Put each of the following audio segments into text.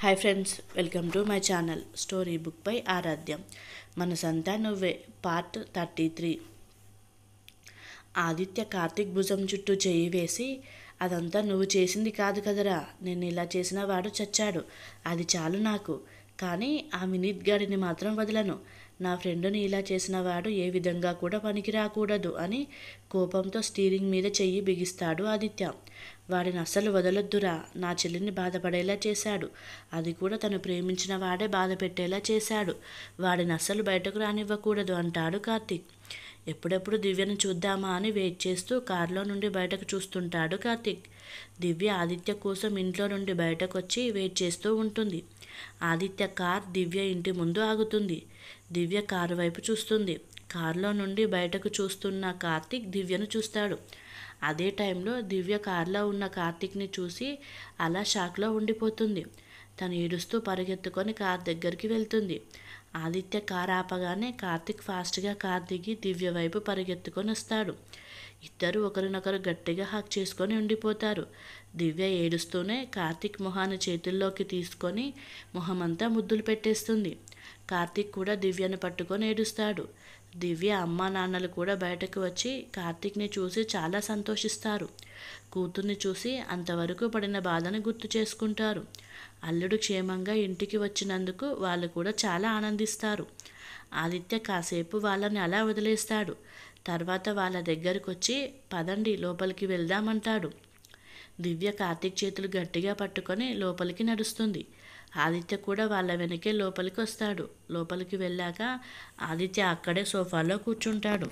Hi friends welcome to my channel story బుక్పై ఆరాధ్యం మనసంతా నువ్వే part thirty three Aditya Karthik భుజం చుట్టూ చేయి వేసి అదంతా నువ్వు చేసింది కాదు కదరా నేను ఇలా చేసిన వాడు చచ్చాడు అది చాలు నాకు కానీ ఆ వినీత్ గాడిని మాత్రం వదలను నా ఫ్రెండుని ఇలా చేసిన వాడు ఏ విధంగా కూడా పనికి రాకూడదు అని కోపంతో స్టీరింగ్ మీద చెయ్యి బిగిస్తాడు ఆదిత్య వాడిని అస్సలు వదలొద్దురా నా చెల్లిని బాధపడేలా చేశాడు అది కూడా తను ప్రేమించిన వాడే బాధ పెట్టేలా చేశాడు వాడిని అస్సలు బయటకు రానివ్వకూడదు అంటాడు కార్తీక్ ఎప్పుడెప్పుడు దివ్యను చూద్దామా అని వెయిట్ చేస్తూ కారులో నుండి బయటకు చూస్తుంటాడు కార్తీక్ దివ్య ఆదిత్య కోసం ఇంట్లో నుండి బయటకు వచ్చి వెయిట్ చేస్తూ ఉంటుంది ఆదిత్య కార్ దివ్య ఇంటి ముందు ఆగుతుంది దివ్య కారు వైపు చూస్తుంది కారులో నుండి బయటకు చూస్తున్న కార్తీక్ దివ్యను చూస్తాడు అదే టైంలో దివ్య కారులో ఉన్న కార్తిక్ని చూసి అలా షాక్లో ఉండిపోతుంది తను ఏడుస్తూ పరిగెత్తుకొని కార్ దగ్గరికి వెళ్తుంది ఆదిత్య కార్ ఆపగానే కార్తిక్ ఫాస్ట్గా కార్ దిగి దివ్య వైపు పరిగెత్తుకొని వస్తాడు ఇద్దరు ఒకరినొకరు గట్టిగా హక్ చేసుకొని ఉండిపోతారు దివ్య ఏడుస్తూనే కార్తిక్ మొహాన్ని చేతుల్లోకి తీసుకొని మొహమంతా ముద్దులు పెట్టేస్తుంది కార్తిక్ కూడా దివ్యను పట్టుకొని ఏడుస్తాడు దివ్య అమ్మ నాన్నలు కూడా బయటకు వచ్చి కార్తీక్ని చూసి చాలా సంతోషిస్తారు కూతుర్ని చూసి అంతవరకు పడిన బాధను గుర్తు చేసుకుంటారు అల్లుడు క్షేమంగా ఇంటికి వచ్చినందుకు వాళ్ళు కూడా చాలా ఆనందిస్తారు ఆదిత్య కాసేపు వాళ్ళని అలా వదిలేస్తాడు తర్వాత వాళ్ళ దగ్గరకు వచ్చి పదండి లోపలికి వెళ్దామంటాడు దివ్య కార్తీక్ చేతులు గట్టిగా పట్టుకొని లోపలికి నడుస్తుంది ఆదిత్య కూడా వాళ్ళ వెనకే లోపలికి వస్తాడు లోపలికి వెళ్ళాక ఆదిత్య అక్కడే సోఫాలో కూర్చుంటాడు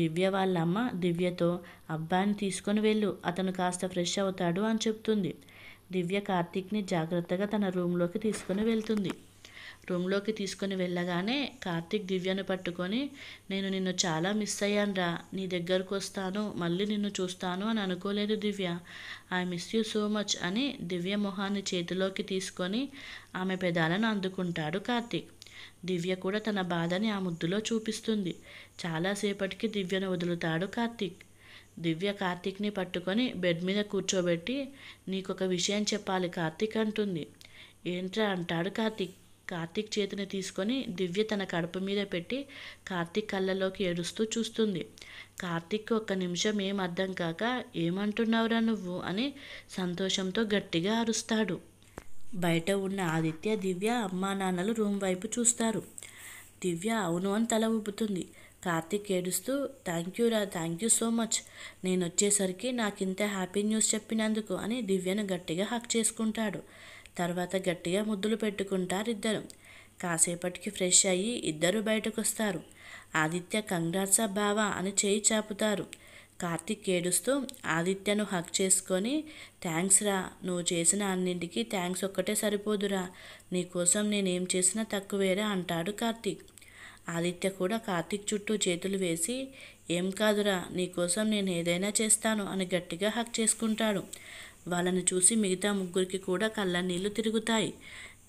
దివ్య వాళ్ళమ్మ దివ్యతో అబ్బాయిని తీసుకొని వెళ్ళు అతను కాస్త ఫ్రెష్ అవుతాడు అని చెప్తుంది దివ్య కార్తీక్ని జాగ్రత్తగా తన రూమ్లోకి తీసుకుని వెళ్తుంది రూమ్లోకి తీసుకొని వెళ్ళగానే కార్తీక్ దివ్యను పట్టుకొని నేను నిన్ను చాలా మిస్ అయ్యానురా నీ దగ్గరకు వస్తాను మళ్ళీ నిన్ను చూస్తాను అని అనుకోలేదు Divya I miss you so much అని దివ్య మొహాన్ని చేతిలోకి తీసుకొని ఆమె పెదాలను అందుకుంటాడు కార్తీక్ దివ్య కూడా తన బాధని ఆ ముద్దులో చూపిస్తుంది చాలాసేపటికి దివ్యను వదులుతాడు కార్తీక్ దివ్య కార్తీక్ని పట్టుకొని బెడ్ మీద కూర్చోబెట్టి నీకొక విషయం చెప్పాలి కార్తీక్ అంటుంది ఏంట్రా అంటాడు కార్తీక్ కార్తీక్ చేతిని తీసుకొని దివ్య తన కడుపు మీద పెట్టి కార్తీక్ కళ్ళలోకి ఏడుస్తూ చూస్తుంది కార్తీక్ ఒక్క నిమిషం ఏం అర్థం కాక ఏమంటున్నావురా నువ్వు అని సంతోషంతో గట్టిగా అరుస్తాడు బయట ఉన్న ఆదిత్య దివ్య అమ్మా నాన్నలు రూమ్ వైపు చూస్తారు దివ్య అవును అని తల ఊపుతుంది కార్తీక్ ఏడుస్తూ థ్యాంక్ యూ రా థ్యాంక్ యూ సో మచ్ నేను వచ్చేసరికి నాకు ఇంత హ్యాపీ న్యూస్ చెప్పినందుకు అని దివ్యను గట్టిగా హక్ చేసుకుంటాడు తర్వాత గట్టిగా ముద్దులు పెట్టుకుంటారు ఇద్దరు కాసేపటికి ఫ్రెష్ అయ్యి ఇద్దరు బయటకొస్తారు ఆదిత్య కంగ్రాట్సా బావా అని చేయి చాపుతారు కార్తిక్ ఏడుస్తూ ఆదిత్యను హక్ చేసుకొని థ్యాంక్స్ రా నువ్వు చేసిన అన్నింటికి థ్యాంక్స్ ఒక్కటే సరిపోదురా నీకోసం నేనేం చేసినా తక్కువేరా అంటాడు కార్తిక్ ఆదిత్య కూడా కార్తిక్ చుట్టూ చేతులు వేసి ఏం కాదురా నీకోసం నేను ఏదైనా చేస్తాను అని గట్టిగా హక్ చేసుకుంటాడు వాళ్ళను చూసి మిగతా ముగ్గురికి కూడా కళ్ళ నీళ్లు తిరుగుతాయి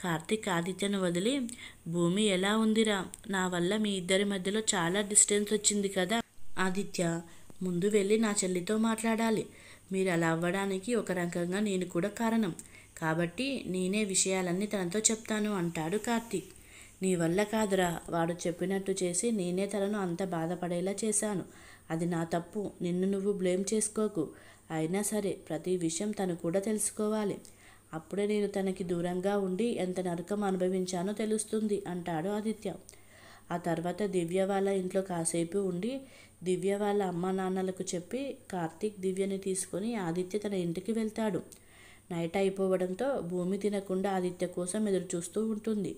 కార్తీక్ ఆదిత్యను వదిలి భూమి ఎలా ఉందిరా నా వల్ల మీ ఇద్దరి మధ్యలో చాలా డిస్టెన్స్ వచ్చింది కదా ఆదిత్య ముందు వెళ్ళి నా చెల్లితో మాట్లాడాలి మీరు అలా అవ్వడానికి ఒక రకంగా నేను కూడా కారణం కాబట్టి నేనే విషయాలన్నీ తనతో చెప్తాను అంటాడు కార్తీక్ నీ వల్ల కాదురా వాడు చెప్పినట్టు చేసి నేనే తనను అంత బాధపడేలా చేశాను అది నా తప్పు నిన్ను నువ్వు బ్లేమ్ చేసుకోకు అయినా సరే ప్రతి విషయం తను కూడా తెలుసుకోవాలి అప్పుడే నేను తనకి దూరంగా ఉండి ఎంత నరకం అనుభవించానో తెలుస్తుంది అంటాడు ఆదిత్య ఆ తర్వాత దివ్య వాళ్ళ ఇంట్లో కాసేపు ఉండి దివ్య వాళ్ళ అమ్మ నాన్నలకు చెప్పి కార్తీక్ దివ్యని తీసుకొని ఆదిత్య తన ఇంటికి వెళ్తాడు నైట్ అయిపోవడంతో భూమి తినకుండా ఆదిత్య కోసం ఎదురు చూస్తూ ఉంటుంది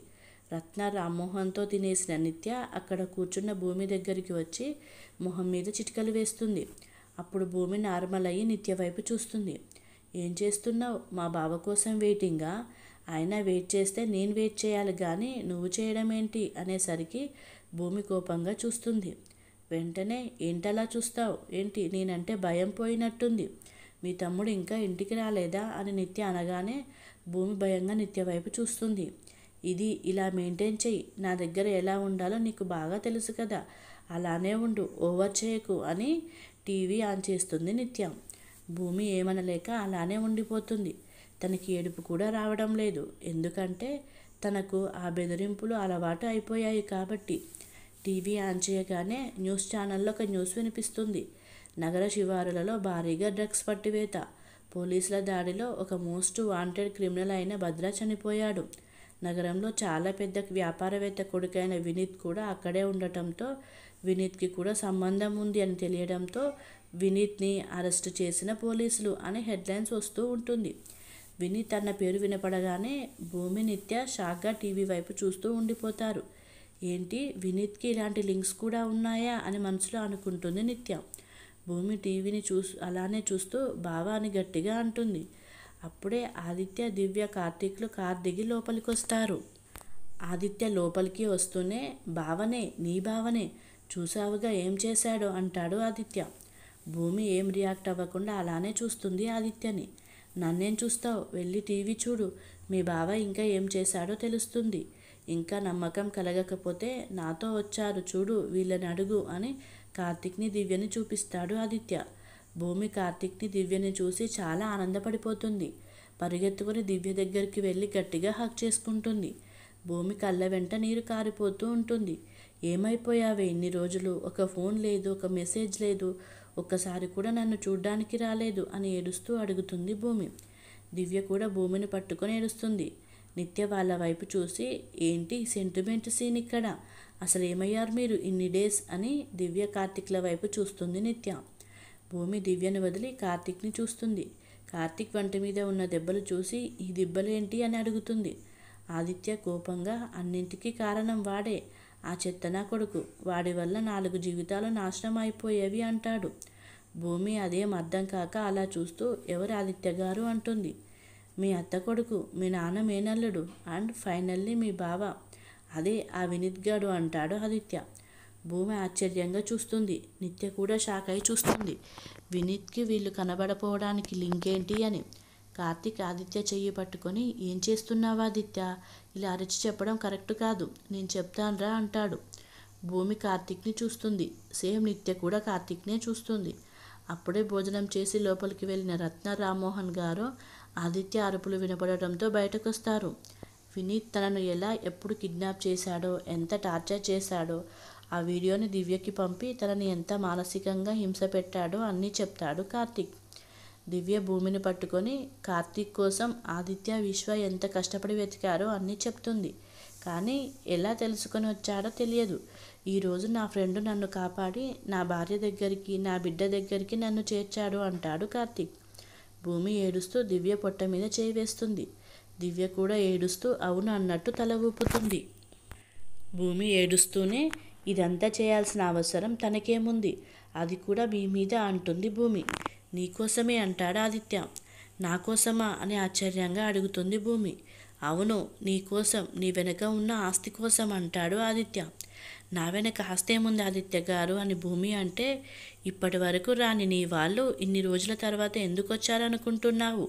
రత్న రామ్మోహన్తో తినేసిన నిత్య అక్కడ కూర్చున్న భూమి దగ్గరికి వచ్చి మొహం మీద చిటికలు వేస్తుంది అప్పుడు భూమి నార్మల్ అయ్యి నిత్య వైపు చూస్తుంది ఏం చేస్తున్నావు మా బావ కోసం వెయిటింగా ఆయన వెయిట్ చేస్తే నేను వెయిట్ చేయాలి కానీ నువ్వు చేయడం ఏంటి అనేసరికి భూమి కోపంగా చూస్తుంది వెంటనే ఏంటలా చూస్తావు ఏంటి నేనంటే భయం పోయినట్టుంది మీ తమ్ముడు ఇంకా ఇంటికి రాలేదా అని నిత్య అనగానే భూమి భయంగా నిత్య వైపు చూస్తుంది ఇది ఇలా మెయింటైన్ చెయ్యి నా దగ్గర ఎలా ఉండాలో నీకు బాగా తెలుసు కదా అలానే ఉండు ఓవర్ చేయకు అని టీవీ ఆన్ చేస్తుంది నిత్యం భూమి ఏమనలేక అలానే ఉండిపోతుంది తనకి ఏడుపు కూడా రావడం లేదు ఎందుకంటే తనకు ఆ బెదిరింపులు అలవాటు అయిపోయాయి కాబట్టి టీవీ ఆన్ చేయగానే న్యూస్ ఛానల్లో ఒక న్యూస్ వినిపిస్తుంది నగర శివారులలో భారీగా డ్రగ్స్ పట్టివేత పోలీసుల దాడిలో ఒక మోస్ట్ వాంటెడ్ క్రిమినల్ అయిన భద్ర చనిపోయాడు నగరంలో చాలా పెద్ద వ్యాపారవేత్త కొడుకైన వినీత్ కూడా అక్కడే ఉండటంతో వినీత్కి కూడా సంబంధం ఉంది అని తెలియడంతో వినీత్ని అరెస్ట్ చేసిన పోలీసులు అనే హెడ్లైన్స్ వస్తూ ఉంటుంది వినీత్ అన్న పేరు వినపడగానే భూమి నిత్య షాక్గా టీవీ వైపు చూస్తూ ఉండిపోతారు ఏంటి వినీత్కి ఇలాంటి లింక్స్ కూడా ఉన్నాయా అని మనసులో అనుకుంటుంది నిత్యం భూమి టీవీని చూసు అలానే చూస్తూ బావా అని గట్టిగా అంటుంది అప్పుడే ఆదిత్య దివ్య కార్తీక్లు కార్ దిగి లోపలికి వస్తారు ఆదిత్య లోపలికి వస్తూనే బావనే నీ బావనే చూసావుగా ఏం చేశాడో అంటాడు ఆదిత్య భూమి ఏం రియాక్ట్ అవ్వకుండా అలానే చూస్తుంది ఆదిత్యని నన్నేం చూస్తావు వెళ్ళి టీవీ చూడు మీ బావ ఇంకా ఏం చేశాడో తెలుస్తుంది ఇంకా నమ్మకం కలగకపోతే నాతో వచ్చారు చూడు వీళ్ళని అడుగు అని కార్తిక్ని దివ్యని చూపిస్తాడు ఆదిత్య భూమి కార్తిక్ని దివ్యని చూసి చాలా ఆనందపడిపోతుంది పరిగెత్తుకుని దివ్య దగ్గరికి వెళ్ళి గట్టిగా హక్ చేసుకుంటుంది భూమి కళ్ళ వెంట నీరు కారిపోతూ ఉంటుంది ఏమైపోయావే ఇన్ని రోజులు ఒక ఫోన్ లేదు ఒక మెసేజ్ లేదు ఒక్కసారి కూడా నన్ను చూడ్డానికి రాలేదు అని ఏడుస్తూ అడుగుతుంది భూమి దివ్య కూడా భూమిని పట్టుకొని ఏడుస్తుంది నిత్య వాళ్ళ వైపు చూసి ఏంటి సెంటిమెంట్ సీన్ ఇక్కడ అసలు ఏమయ్యారు మీరు ఇన్ని డేస్ అని దివ్య కార్తిక్ల వైపు చూస్తుంది నిత్య భూమి దివ్యను వదిలి కార్తిక్ని చూస్తుంది కార్తిక్ వంటి మీద ఉన్న దెబ్బలు చూసి ఈ దెబ్బలేంటి అని అడుగుతుంది ఆదిత్య కోపంగా అన్నింటికీ కారణం వాడే ఆ చెత్తనా కొడుకు వాడి వల్ల నాలుగు జీవితాలు నాశనం అయిపోయేవి అంటాడు భూమి అదేం అర్థం కాక అలా చూస్తూ ఎవరు ఆదిత్య గారు అంటుంది మీ అత్త కొడుకు మీ నాన్న మేనల్లుడు అండ్ ఫైనల్లీ మీ బావ అదే ఆ వినిత్ గాడు అంటాడు ఆదిత్య భూమి ఆశ్చర్యంగా చూస్తుంది నిత్య కూడా షాక్ అయి చూస్తుంది వినీత్కి వీళ్ళు కనబడపోవడానికి లింక్ ఏంటి అని కార్తీక్ ఆదిత్య చెయ్యి పట్టుకొని ఏం చేస్తున్నావా ఆదిత్య ఇలా అరిచి చెప్పడం కరెక్ట్ కాదు నేను చెప్తానురా అంటాడు భూమి కార్తీక్ని చూస్తుంది సేమ్ నిత్య కూడా కార్తీక్నే చూస్తుంది అప్పుడే భోజనం చేసి లోపలికి వెళ్ళిన రత్న రామ్మోహన్ గారు ఆదిత్య అరుపులు వినపడటంతో బయటకొస్తారు వినీత్ తనను ఎలా ఎప్పుడు కిడ్నాప్ చేశాడో ఎంత టార్చర్ చేశాడో ఆ వీడియోని దివ్యకి పంపి తనని ఎంత మానసికంగా హింస పెట్టాడో అన్నీ చెప్తాడు కార్తీక్ దివ్య భూమిని పట్టుకొని కార్తీక్ కోసం ఆదిత్య విశ్వ ఎంత కష్టపడి వెతికారో అన్నీ చెప్తుంది కానీ ఎలా తెలుసుకొని వచ్చాడో తెలియదు ఈరోజు నా ఫ్రెండ్ నన్ను కాపాడి నా భార్య దగ్గరికి నా బిడ్డ దగ్గరికి నన్ను చేర్చాడు అంటాడు కార్తీక్ భూమి ఏడుస్తూ దివ్య పొట్ట మీద చేయి వేస్తుంది దివ్య కూడా ఏడుస్తూ అవును అన్నట్టు తల ఊపుతుంది భూమి ఏడుస్తూనే ఇదంతా చేయాల్సిన అవసరం తనకేముంది అది కూడా మీ మీద అంటుంది భూమి నీకోసమే అంటాడు ఆదిత్య నాకోసమా అని ఆశ్చర్యంగా అడుగుతుంది భూమి అవును నీకోసం నీ వెనక ఉన్న ఆస్తి కోసం అంటాడు ఆదిత్య నా వెనక ఆస్తేముంది ఆదిత్య గారు అని భూమి అంటే ఇప్పటి వరకు రాని నీ వాళ్ళు ఇన్ని రోజుల తర్వాత ఎందుకు వచ్చారనుకుంటున్నావు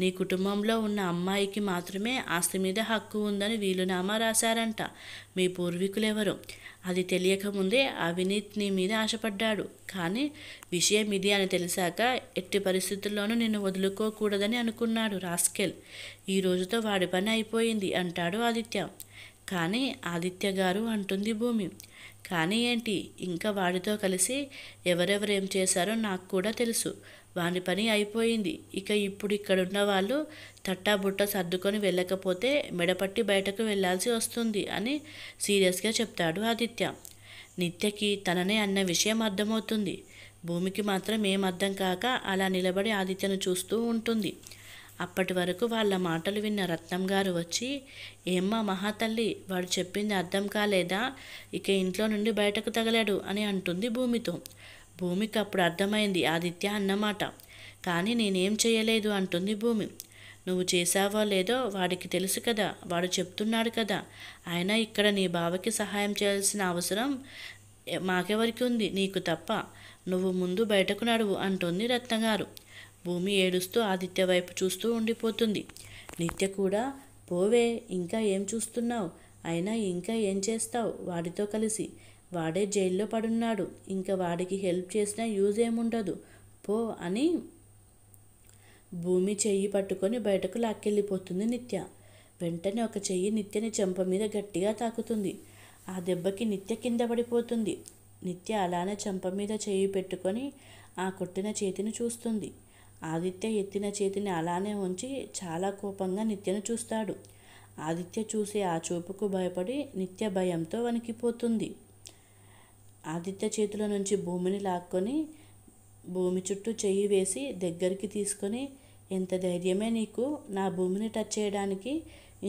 నీ కుటుంబంలో ఉన్న అమ్మాయికి మాత్రమే ఆస్తి మీద హక్కు ఉందని వీలునామా రాశారంట మీ పూర్వీకులెవరు అది తెలియకముందే అవినీత్ నీ మీద ఆశపడ్డాడు కానీ విషయం ఇది అని తెలిసాక ఎట్టి పరిస్థితుల్లోనూ నిన్ను వదులుకోకూడదని అనుకున్నాడు రాస్కెల్ ఈ రోజుతో వాడి పని అయిపోయింది అంటాడు ఆదిత్య కానీ ఆదిత్య గారు అంటుంది భూమి కానీ ఏంటి ఇంకా వాడితో కలిసి ఎవరెవరేం చేశారో నాకు కూడా తెలుసు వాని పని అయిపోయింది ఇక ఇప్పుడు ఇక్కడున్న వాళ్ళు తట్టాబుట్ట సర్దుకొని వెళ్ళకపోతే మెడపట్టి బయటకు వెళ్లాల్సి వస్తుంది అని సీరియస్గా చెప్తాడు ఆదిత్య నిత్యకి తననే అన్న విషయం అర్థమవుతుంది భూమికి మాత్రం ఏం అర్థం కాక అలా నిలబడి ఆదిత్యను చూస్తూ ఉంటుంది అప్పటి వరకు వాళ్ళ మాటలు విన్న రత్నం గారు వచ్చి ఏమ్మా మహాతల్లి వాడు చెప్పింది అర్థం కాలేదా ఇక ఇంట్లో నుండి బయటకు తగలాడు అని అంటుంది భూమితో భూమికి అప్పుడు అర్థమైంది ఆదిత్య అన్నమాట కానీ నేనేం చేయలేదు అంటుంది భూమి నువ్వు చేశావా లేదో వాడికి తెలుసు కదా వాడు చెప్తున్నాడు కదా అయినా ఇక్కడ నీ బావకి సహాయం చేయాల్సిన అవసరం మాకెవరికి ఉంది నీకు తప్ప నువ్వు ముందు బయటకు నడువు అంటుంది రత్నగారు భూమి ఏడుస్తూ ఆదిత్య వైపు చూస్తూ ఉండిపోతుంది నిత్య కూడా పోవే ఇంకా ఏం చూస్తున్నావు అయినా ఇంకా ఏం చేస్తావు వాడితో కలిసి వాడే జైల్లో పడున్నాడు ఇంకా వాడికి హెల్ప్ చేసినా యూజ్ ఏముండదు పో అని భూమి చెయ్యి పట్టుకొని బయటకు లాక్కెళ్ళిపోతుంది నిత్య వెంటనే ఒక చెయ్యి నిత్యని చెంప మీద గట్టిగా తాకుతుంది ఆ దెబ్బకి నిత్య కింద పడిపోతుంది నిత్య అలానే చెంప మీద చెయ్యి పెట్టుకొని ఆ కొట్టిన చేతిని చూస్తుంది ఆదిత్య ఎత్తిన చేతిని అలానే ఉంచి చాలా కోపంగా నిత్యను చూస్తాడు ఆదిత్య చూసే ఆ చూపుకు భయపడి నిత్య భయంతో వణికిపోతుంది ఆదిత్య చేతుల నుంచి భూమిని లాక్కొని భూమి చుట్టూ చెయ్యి వేసి దగ్గరికి తీసుకొని ఎంత ధైర్యమే నీకు నా భూమిని టచ్ చేయడానికి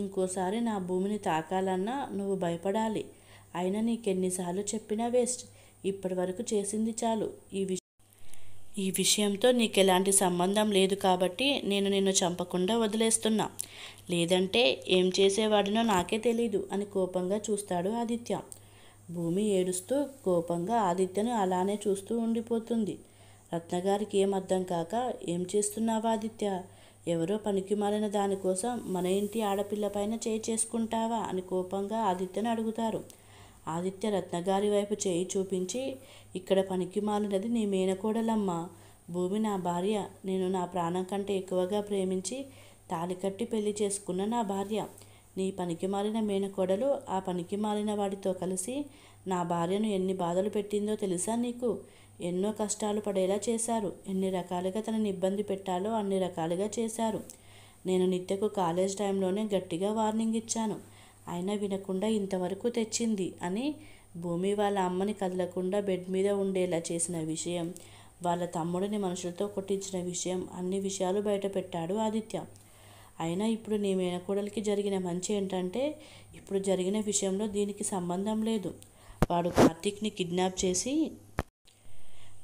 ఇంకోసారి నా భూమిని తాకాలన్నా నువ్వు భయపడాలి అయినా నీకెన్నిసార్లు చెప్పినా వేస్ట్ ఇప్పటి వరకు చేసింది చాలు ఈ విష ఈ విషయంతో నీకు ఎలాంటి సంబంధం లేదు కాబట్టి నేను నిన్ను చంపకుండా వదిలేస్తున్నా లేదంటే ఏం చేసేవాడినో నాకే తెలీదు అని కోపంగా చూస్తాడు ఆదిత్య భూమి ఏడుస్తూ కోపంగా ఆదిత్యను అలానే చూస్తూ ఉండిపోతుంది రత్నగారికి ఏం అర్థం కాక ఏం చేస్తున్నావా ఆదిత్య ఎవరో పనికి మారిన దానికోసం మన ఇంటి ఆడపిల్ల పైన చేయి చేసుకుంటావా అని కోపంగా ఆదిత్యను అడుగుతారు ఆదిత్య రత్నగారి వైపు చేయి చూపించి ఇక్కడ పనికి మారినది నీ మేనకోడలమ్మా భూమి నా భార్య నేను నా ప్రాణం కంటే ఎక్కువగా ప్రేమించి తాలికట్టి పెళ్లి చేసుకున్న నా భార్య నీ పనికి మారిన మేనకోడలు ఆ పనికి మారిన వాడితో కలిసి నా భార్యను ఎన్ని బాధలు పెట్టిందో తెలుసా నీకు ఎన్నో కష్టాలు పడేలా చేశారు ఎన్ని రకాలుగా తనని ఇబ్బంది పెట్టాలో అన్ని రకాలుగా చేశారు నేను నిత్యకు కాలేజ్ టైంలోనే గట్టిగా వార్నింగ్ ఇచ్చాను అయినా వినకుండా ఇంతవరకు తెచ్చింది అని భూమి వాళ్ళ అమ్మని కదలకుండా బెడ్ మీద ఉండేలా చేసిన విషయం వాళ్ళ తమ్ముడిని మనుషులతో కొట్టించిన విషయం అన్ని విషయాలు బయటపెట్టాడు ఆదిత్య అయినా ఇప్పుడు నీ మేనకోడలికి జరిగిన మంచి ఏంటంటే ఇప్పుడు జరిగిన విషయంలో దీనికి సంబంధం లేదు వాడు కార్తీక్ని కిడ్నాప్ చేసి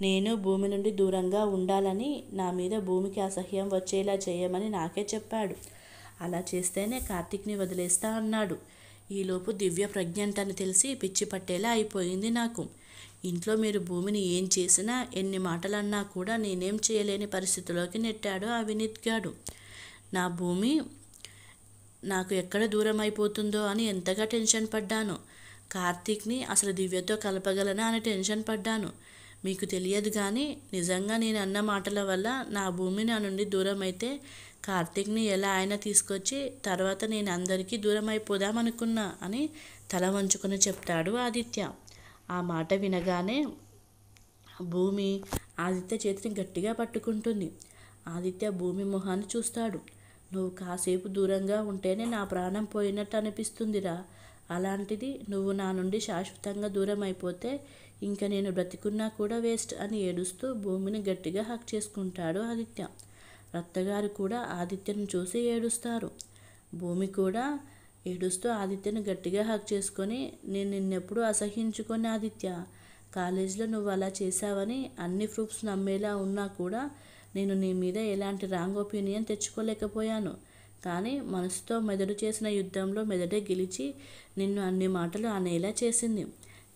నేను భూమి నుండి దూరంగా ఉండాలని నా మీద భూమికి అసహ్యం వచ్చేలా చేయమని నాకే చెప్పాడు అలా చేస్తేనే కార్తీక్ని వదిలేస్తా అన్నాడు ఈలోపు దివ్య ప్రజ్ఞంట్ అని తెలిసి పిచ్చి పట్టేలా అయిపోయింది నాకు ఇంట్లో మీరు భూమిని ఏం చేసినా ఎన్ని మాటలన్నా కూడా నేనేం చేయలేని పరిస్థితిలోకి నెట్టాడు అవినీత్ గాడు నా భూమి నాకు ఎక్కడ దూరం అయిపోతుందో అని ఎంతగా టెన్షన్ పడ్డాను కార్తీక్ని అసలు దివ్యతో కలపగలనా అని టెన్షన్ పడ్డాను మీకు తెలియదు కానీ నిజంగా నేను అన్న మాటల వల్ల నా భూమి నా నుండి దూరం అయితే కార్తీక్ని ఎలా ఆయన తీసుకొచ్చి తర్వాత నేను అందరికీ దూరం అయిపోదాం అనుకున్నా అని తల వంచుకుని చెప్తాడు ఆదిత్య ఆ మాట వినగానే భూమి ఆదిత్య చేతిని గట్టిగా పట్టుకుంటుంది ఆదిత్య భూమి మొహాన్ని చూస్తాడు నువ్వు కాసేపు దూరంగా ఉంటేనే నా ప్రాణం పోయినట్టు అనిపిస్తుందిరా అలాంటిది నువ్వు నా నుండి శాశ్వతంగా దూరం అయిపోతే ఇంకా నేను బ్రతికున్నా కూడా వేస్ట్ అని ఏడుస్తూ భూమిని గట్టిగా హక్ చేసుకుంటాడు ఆదిత్య రత్తగారు కూడా ఆదిత్యను చూసి ఏడుస్తారు భూమి కూడా ఏడుస్తూ ఆదిత్యను గట్టిగా హక్ చేసుకొని నేను నిన్నెప్పుడు అసహించుకొని ఆదిత్య కాలేజీలో నువ్వు అలా చేశావని అన్ని ప్రూఫ్స్ నమ్మేలా ఉన్నా కూడా నేను నీ మీద ఎలాంటి రాంగ్ ఒపీనియన్ తెచ్చుకోలేకపోయాను కానీ మనసుతో మెదడు చేసిన యుద్ధంలో మెదడే గెలిచి నిన్ను అన్ని మాటలు అనేలా చేసింది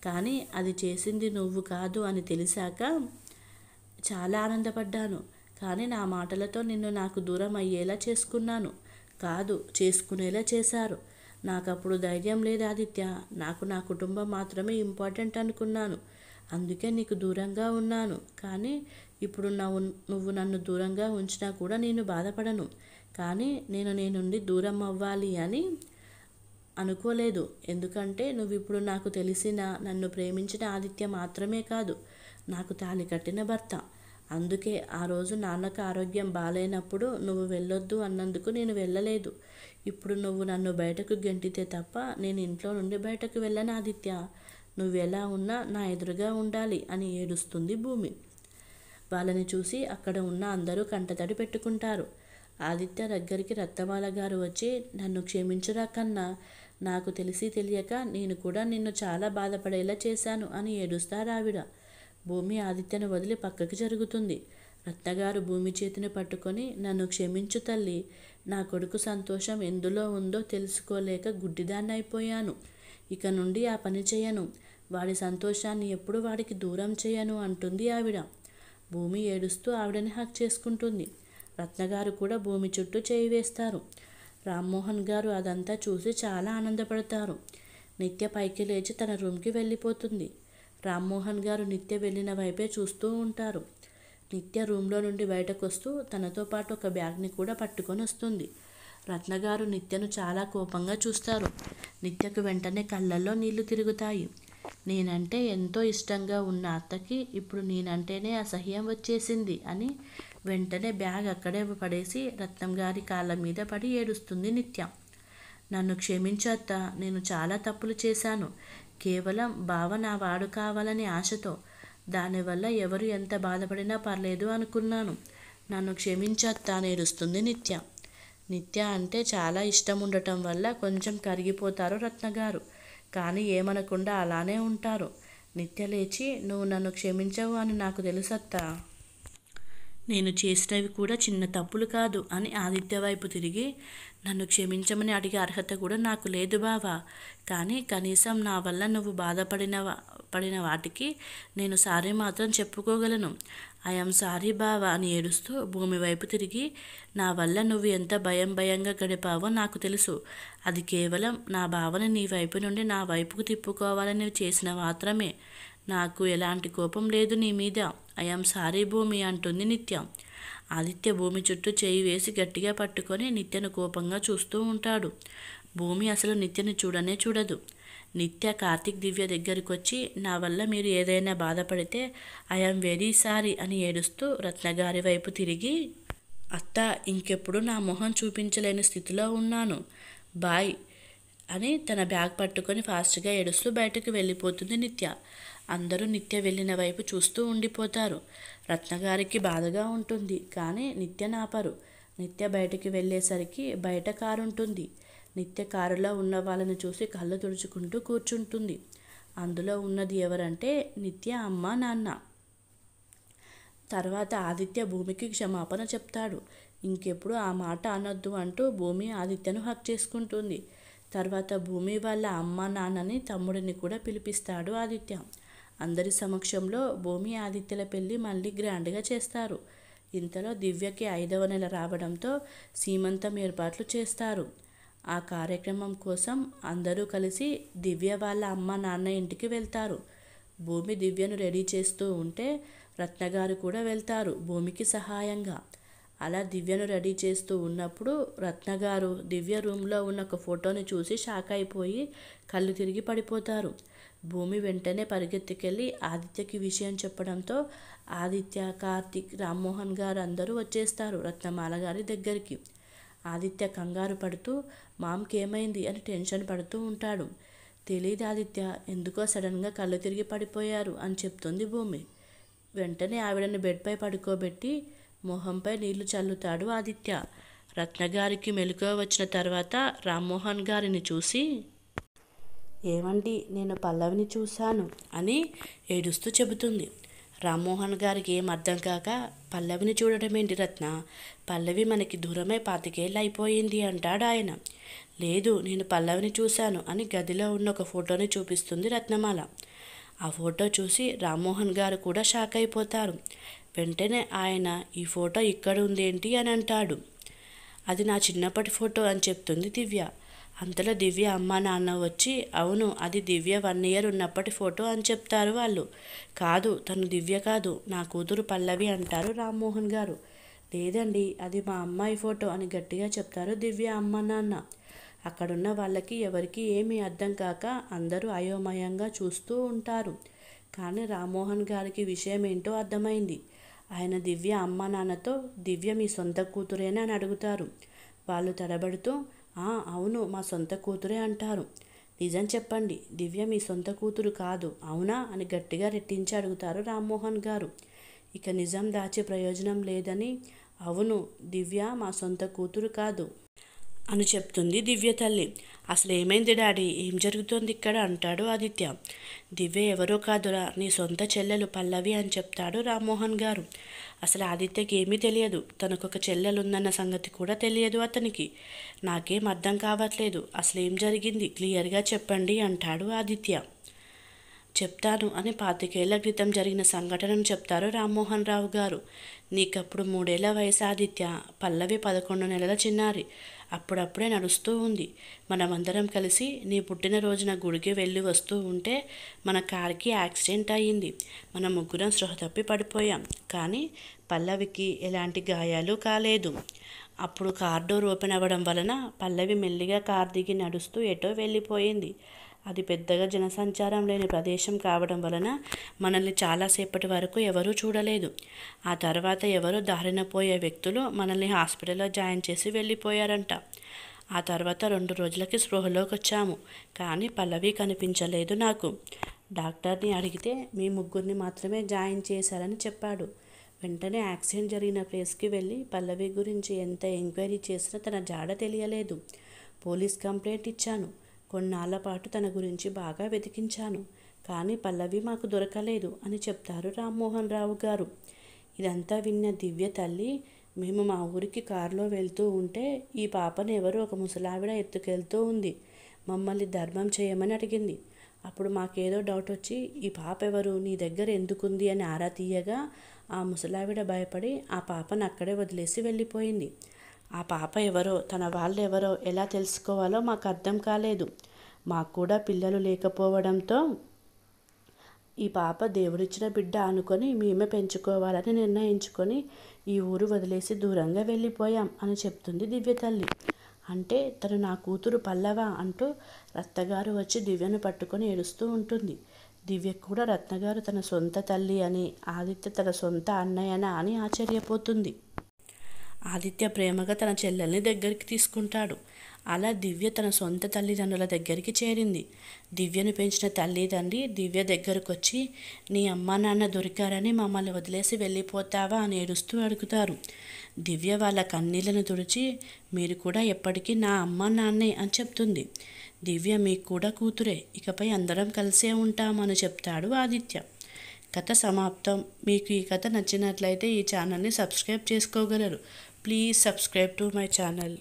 కానీ అది చేసింది నువ్వు కాదు అని తెలిసాక చాలా ఆనందపడ్డాను కానీ నా మాటలతో నిన్ను నాకు దూరం అయ్యేలా చేసుకున్నాను కాదు చేసుకునేలా చేశారు నాకు అప్పుడు ధైర్యం లేదు ఆదిత్య నాకు నా కుటుంబం మాత్రమే ఇంపార్టెంట్ అనుకున్నాను అందుకే నీకు దూరంగా ఉన్నాను కానీ ఇప్పుడు నువ్వు నువ్వు నన్ను దూరంగా ఉంచినా కూడా నేను బాధపడను కానీ నేను నీ నుండి దూరం అవ్వాలి అని అనుకోలేదు ఎందుకంటే నువ్వు ఇప్పుడు నాకు తెలిసిన నన్ను ప్రేమించిన ఆదిత్య మాత్రమే కాదు నాకు తాలి కట్టిన భర్త అందుకే ఆ రోజు నాన్నకు ఆరోగ్యం బాగాలేనప్పుడు నువ్వు వెళ్ళొద్దు అన్నందుకు నేను వెళ్ళలేదు ఇప్పుడు నువ్వు నన్ను బయటకు గెంటితే తప్ప నేను ఇంట్లో నుండి బయటకు వెళ్ళను ఆదిత్య నువ్వెలా ఉన్నా నా ఎదురుగా ఉండాలి అని ఏడుస్తుంది భూమి వాళ్ళని చూసి అక్కడ ఉన్న అందరూ కంటతడి పెట్టుకుంటారు ఆదిత్య దగ్గరికి రత్నమాల గారు వచ్చి నన్ను క్షమించరా కన్నా నాకు తెలిసి తెలియక నేను కూడా నిన్ను చాలా బాధపడేలా చేశాను అని ఆవిడ భూమి ఆదిత్యను వదిలి పక్కకి జరుగుతుంది రత్నగారు భూమి చేతిని పట్టుకొని నన్ను క్షమించు తల్లి నా కొడుకు సంతోషం ఎందులో ఉందో తెలుసుకోలేక గుడ్డిదాన్ని అయిపోయాను ఇక నుండి ఆ పని చేయను వాడి సంతోషాన్ని ఎప్పుడు వాడికి దూరం చేయను అంటుంది ఆవిడ భూమి ఏడుస్తూ ఆవిడని హక్ చేసుకుంటుంది రత్నగారు కూడా భూమి చుట్టూ చేయి వేస్తారు రామ్మోహన్ గారు అదంతా చూసి చాలా ఆనందపడతారు నిత్య పైకి లేచి తన రూమ్కి వెళ్ళిపోతుంది రామ్మోహన్ గారు నిత్య వెళ్ళిన వైపే చూస్తూ ఉంటారు నిత్య రూమ్లో నుండి బయటకు వస్తూ తనతో పాటు ఒక బ్యాగ్ని కూడా పట్టుకొని వస్తుంది రత్నగారు నిత్యను చాలా కోపంగా చూస్తారు నిత్యకు వెంటనే కళ్ళల్లో నీళ్లు తిరుగుతాయి నేనంటే ఎంతో ఇష్టంగా ఉన్న అత్తకి ఇప్పుడు నేనంటేనే అసహ్యం వచ్చేసింది అని వెంటనే బ్యాగ్ అక్కడే పడేసి రత్నం గారి కాళ్ళ మీద పడి ఏడుస్తుంది నిత్య నన్ను క్షమించత్త నేను చాలా తప్పులు చేశాను కేవలం బావ నా వాడు కావాలనే ఆశతో దానివల్ల ఎవరు ఎంత బాధపడినా పర్లేదు అనుకున్నాను నన్ను క్షమించత్త నేడుస్తుంది నిత్య నిత్య అంటే చాలా ఇష్టం ఉండటం వల్ల కొంచెం కరిగిపోతారు రత్నగారు కానీ ఏమనకుండా అలానే ఉంటారు నిత్య లేచి నువ్వు నన్ను క్షమించవు అని నాకు తెలుసత్తా నేను చేసినవి కూడా చిన్న తప్పులు కాదు అని ఆదిత్య వైపు తిరిగి నన్ను క్షమించమని అడిగే అర్హత కూడా నాకు లేదు బావా కానీ కనీసం నా వల్ల నువ్వు బాధపడిన పడిన వాటికి నేను సారీ మాత్రం చెప్పుకోగలను ఐఎమ్ సారీ బావా అని ఏడుస్తూ భూమి వైపు తిరిగి నా వల్ల నువ్వు ఎంత భయం భయంగా గడిపావో నాకు తెలుసు అది కేవలం నా భావన నీ వైపు నుండి నా వైపుకు తిప్పుకోవాలని చేసిన మాత్రమే నాకు ఎలాంటి కోపం లేదు నీ మీద ఐఎమ్ సారీ భూమి అంటుంది నిత్య ఆదిత్య భూమి చుట్టూ చేయి వేసి గట్టిగా పట్టుకొని నిత్యను కోపంగా చూస్తూ ఉంటాడు భూమి అసలు నిత్యని చూడనే చూడదు నిత్య కార్తిక్ దివ్య దగ్గరికి వచ్చి నా వల్ల మీరు ఏదైనా బాధపడితే ఐఎమ్ వెరీ సారీ అని ఏడుస్తూ రత్నగారి వైపు తిరిగి అత్త ఇంకెప్పుడు నా మొహం చూపించలేని స్థితిలో ఉన్నాను బాయ్ అని తన బ్యాగ్ పట్టుకొని ఫాస్ట్గా ఏడుస్తూ బయటకు వెళ్ళిపోతుంది నిత్య అందరూ నిత్య వెళ్ళిన వైపు చూస్తూ ఉండిపోతారు రత్నగారికి బాధగా ఉంటుంది కానీ నిత్య నాపరు నిత్య బయటకు వెళ్ళేసరికి బయట కారు ఉంటుంది నిత్య కారులో ఉన్న వాళ్ళని చూసి కళ్ళు తుడుచుకుంటూ కూర్చుంటుంది అందులో ఉన్నది ఎవరంటే నిత్య అమ్మ నాన్న తర్వాత ఆదిత్య భూమికి క్షమాపణ చెప్తాడు ఇంకెప్పుడు ఆ మాట అనొద్దు అంటూ భూమి ఆదిత్యను హక్ చేసుకుంటుంది తర్వాత భూమి వాళ్ళ అమ్మ నాన్నని తమ్ముడిని కూడా పిలిపిస్తాడు ఆదిత్య అందరి సమక్షంలో భూమి ఆదిత్యల పెళ్ళి మళ్ళీ గ్రాండ్గా చేస్తారు ఇంతలో దివ్యకి ఐదవ నెల రావడంతో సీమంతం ఏర్పాట్లు చేస్తారు ఆ కార్యక్రమం కోసం అందరూ కలిసి దివ్య వాళ్ళ అమ్మ నాన్న ఇంటికి వెళ్తారు భూమి దివ్యను రెడీ చేస్తూ ఉంటే రత్నగారు కూడా వెళ్తారు భూమికి సహాయంగా అలా దివ్యను రెడీ చేస్తూ ఉన్నప్పుడు రత్నగారు దివ్య రూమ్లో ఉన్న ఒక ఫోటోని చూసి షాక్ అయిపోయి కళ్ళు తిరిగి పడిపోతారు భూమి వెంటనే పరిగెత్తుకెళ్ళి ఆదిత్యకి విషయం చెప్పడంతో ఆదిత్య కార్తిక్ రామ్మోహన్ గారు అందరూ వచ్చేస్తారు రత్నమాల గారి దగ్గరికి ఆదిత్య కంగారు పడుతూ మామకేమైంది అని టెన్షన్ పడుతూ ఉంటాడు తెలియదు ఆదిత్య ఎందుకో సడన్గా కళ్ళు తిరిగి పడిపోయారు అని చెప్తుంది భూమి వెంటనే ఆవిడని బెడ్పై పడుకోబెట్టి మొహంపై నీళ్లు చల్లుతాడు ఆదిత్య రత్నగారికి మెలకువ వచ్చిన తర్వాత రామ్మోహన్ గారిని చూసి ఏమండి నేను పల్లవిని చూశాను అని ఏడుస్తూ చెబుతుంది రామ్మోహన్ గారికి ఏం అర్థం కాక పల్లవిని చూడటం ఏంటి రత్న పల్లవి మనకి దూరమై పాతికేళ్ళు అయిపోయింది అంటాడు ఆయన లేదు నేను పల్లవిని చూశాను అని గదిలో ఉన్న ఒక ఫోటోని చూపిస్తుంది రత్నమాల ఆ ఫోటో చూసి రామ్మోహన్ గారు కూడా షాక్ అయిపోతారు వెంటనే ఆయన ఈ ఫోటో ఇక్కడ ఉంది ఏంటి అని అంటాడు అది నా చిన్నప్పటి ఫోటో అని చెప్తుంది దివ్య అంతలో దివ్య అమ్మ నాన్న వచ్చి అవును అది దివ్య వన్ ఇయర్ ఉన్నప్పటి ఫోటో అని చెప్తారు వాళ్ళు కాదు తను దివ్య కాదు నా కూతురు పల్లవి అంటారు రామ్మోహన్ గారు లేదండి అది మా అమ్మాయి ఫోటో అని గట్టిగా చెప్తారు దివ్య అమ్మ నాన్న అక్కడున్న వాళ్ళకి ఎవరికి ఏమీ అర్థం కాక అందరూ అయోమయంగా చూస్తూ ఉంటారు కానీ రామ్మోహన్ గారికి విషయం ఏంటో అర్థమైంది ఆయన దివ్య అమ్మ నాన్నతో దివ్య మీ సొంత కూతురేనా అని అడుగుతారు వాళ్ళు తడబడుతూ అవును మా సొంత కూతురే అంటారు నిజం చెప్పండి దివ్య మీ సొంత కూతురు కాదు అవునా అని గట్టిగా రెట్టించి అడుగుతారు రామ్మోహన్ గారు ఇక నిజం దాచే ప్రయోజనం లేదని అవును దివ్య మా సొంత కూతురు కాదు అని చెప్తుంది దివ్య తల్లి అసలు ఏమైంది డాడీ ఏం జరుగుతోంది ఇక్కడ అంటాడు ఆదిత్య దివ్య ఎవరో కాదురా నీ సొంత చెల్లెలు పల్లవి అని చెప్తాడు రామ్మోహన్ గారు అసలు ఆదిత్యకి ఏమీ తెలియదు తనకొక చెల్లెలు ఉందన్న సంగతి కూడా తెలియదు అతనికి నాకేం అర్థం కావట్లేదు అసలు ఏం జరిగింది క్లియర్గా చెప్పండి అంటాడు ఆదిత్య చెప్తాను అని పాతికేళ్ల క్రితం జరిగిన సంఘటనను చెప్తారు రామ్మోహన్ రావు గారు నీకప్పుడు మూడేళ్ల వయసు ఆదిత్య పల్లవి పదకొండు నెలల చిన్నారి అప్పుడప్పుడే నడుస్తూ ఉంది మనమందరం కలిసి నీ పుట్టినరోజున గుడికి వెళ్ళి వస్తూ ఉంటే మన కార్కి యాక్సిడెంట్ అయ్యింది మన ముగ్గురం స్పృహ తప్పి పడిపోయాం కానీ పల్లవికి ఎలాంటి గాయాలు కాలేదు అప్పుడు కార్ డోర్ ఓపెన్ అవ్వడం వలన పల్లవి మెల్లిగా కార్ దిగి నడుస్తూ ఎటో వెళ్ళిపోయింది అది పెద్దగా జనసంచారం లేని ప్రదేశం కావడం వలన మనల్ని చాలాసేపటి వరకు ఎవరూ చూడలేదు ఆ తర్వాత ఎవరో దారిన పోయే వ్యక్తులు మనల్ని హాస్పిటల్లో జాయిన్ చేసి వెళ్ళిపోయారంట ఆ తర్వాత రెండు రోజులకి స్పృహలోకి వచ్చాము కానీ పల్లవి కనిపించలేదు నాకు డాక్టర్ని అడిగితే మీ ముగ్గురిని మాత్రమే జాయిన్ చేశారని చెప్పాడు వెంటనే యాక్సిడెంట్ జరిగిన ప్లేస్కి వెళ్ళి పల్లవి గురించి ఎంత ఎంక్వైరీ చేసినా తన జాడ తెలియలేదు పోలీస్ కంప్లైంట్ ఇచ్చాను కొన్నాళ్ల పాటు తన గురించి బాగా వెతికించాను కానీ పల్లవి మాకు దొరకలేదు అని చెప్తారు రామ్మోహన్ రావు గారు ఇదంతా విన్న దివ్య తల్లి మేము మా ఊరికి కారులో వెళ్తూ ఉంటే ఈ పాపను ఎవరు ఒక ముసలావిడ ఎత్తుకెళ్తూ ఉంది మమ్మల్ని ధర్మం చేయమని అడిగింది అప్పుడు మాకేదో డౌట్ వచ్చి ఈ పాప ఎవరు నీ దగ్గర ఎందుకుంది అని ఆరా తీయగా ఆ ముసలావిడ భయపడి ఆ పాపను అక్కడే వదిలేసి వెళ్ళిపోయింది ఆ పాప ఎవరో తన వాళ్ళెవరో ఎలా తెలుసుకోవాలో మాకు అర్థం కాలేదు మాకు కూడా పిల్లలు లేకపోవడంతో ఈ పాప దేవుడిచ్చిన బిడ్డ అనుకొని మేమే పెంచుకోవాలని నిర్ణయించుకొని ఈ ఊరు వదిలేసి దూరంగా వెళ్ళిపోయాం అని చెప్తుంది దివ్య తల్లి అంటే తను నా కూతురు పల్లవ అంటూ రత్నగారు వచ్చి దివ్యను పట్టుకొని ఏడుస్తూ ఉంటుంది దివ్య కూడా రత్నగారు తన సొంత తల్లి అని ఆదిత్య తన సొంత అన్నయ్యన అని ఆశ్చర్యపోతుంది ఆదిత్య ప్రేమగా తన చెల్లెల్ని దగ్గరికి తీసుకుంటాడు అలా దివ్య తన సొంత తల్లిదండ్రుల దగ్గరికి చేరింది దివ్యను పెంచిన తల్లి తండ్రి దివ్య దగ్గరకు వచ్చి నీ అమ్మ నాన్న దొరికారని మమ్మల్ని వదిలేసి వెళ్ళిపోతావా అని ఏడుస్తూ అడుగుతారు దివ్య వాళ్ళ కన్నీళ్లను తుడిచి మీరు కూడా ఎప్పటికీ నా అమ్మ నాన్నే అని చెప్తుంది దివ్య మీకు కూడా కూతురే ఇకపై అందరం కలిసే ఉంటామని చెప్తాడు ఆదిత్య కథ సమాప్తం మీకు ఈ కథ నచ్చినట్లయితే ఈ ఛానల్ని సబ్స్క్రైబ్ చేసుకోగలరు Please subscribe to my channel.